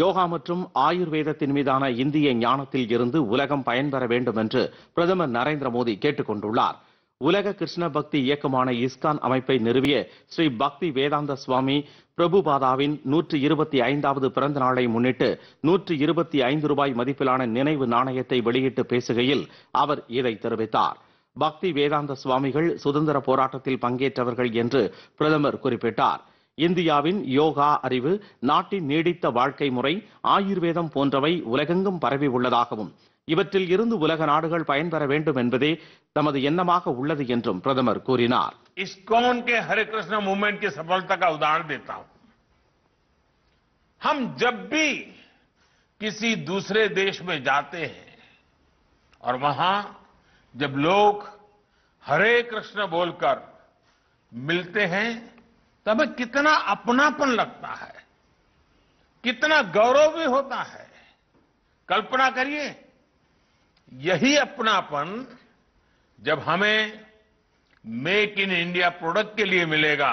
யோகா மற்றும் ஆயுர்வேதத்தின் மீதான இந்திய ஞானத்தில் இருந்து உலகம் பயன்பெற வேண்டும் என்று பிரதமர் நரேந்திர மோடி கேட்டுக்கொண்டுள்ளார் உலக கிருஷ்ண பக்தி இயக்கமான இஸ்கான் அமைப்பை நிறுவிய ஸ்ரீ பக்தி வேதாந்த சுவாமி பிரபுபாதாவின் நூற்றி இருபத்தி ஐந்தாவது பிறந்த நாளை முன்னிட்டு நூற்றி இருபத்தி ஐந்து ரூபாய் மதிப்பிலான நினைவு நாணயத்தை வெளியிட்டு பேசுகையில் அவர் இதை தெரிவித்தார் பக்தி வேதாந்த சுவாமிகள் சுதந்திர போராட்டத்தில் பங்கேற்றவர்கள் என்று பிரதமர் குறிப்பிட்டார் இந்தியாவின் யோகா அறிவு நாட்டின் நீடித்த வாழ்க்கை முறை ஆயுர்வேதம் போன்றவை உலகெங்கும் பரவி உள்ளதாகவும் இவற்றில் இருந்து உலக நாடுகள் பயன்பெற வேண்டும் என்பதே தமது எண்ணமாக உள்ளது என்றும் பிரதமர் கூறினார் இஸ்கோன் கே ஹரே கிருஷ்ண மூமெண்ட் கி கா உதாரணம் தேதா ஹம் ஜப் பி கிசி தூசரே தேஷ் மே ஜாத்தே ஹை और वहां तब कितना अपनापन लगता है कितना गौरव भी होता है कल्पना करिए यही अपनापन जब हमें मेक इन इंडिया प्रोडक्ट के लिए मिलेगा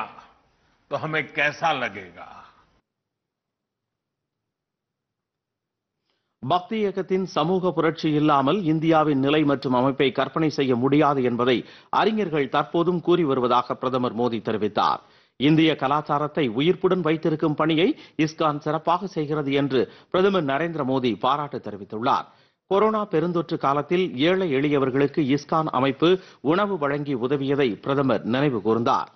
तो हमें कैसा लगेगा பக்தி இயக்கத்தின் சமூக புரட்சி இல்லாமல் இந்தியாவின் நிலை மற்றும் அமைப்பை கற்பனை செய்ய முடியாது என்பதை அறிஞர்கள் தற்போதும் கூறி வருவதாக பிரதமர் மோடி தெரிவித்தார் இந்திய கலாச்சாரத்தை உயிர்ப்புடன் வைத்திருக்கும் பணியை இஸ்கான் சிறப்பாக செய்கிறது என்று பிரதமர் நரேந்திர மோடி பாராட்டு தெரிவித்துள்ளார் கொரோனா பெருந்தொற்று காலத்தில் ஏழை எளியவர்களுக்கு இஸ்கான் அமைப்பு உணவு வழங்கி உதவியதை பிரதமர் நினைவு கூர்ந்தார்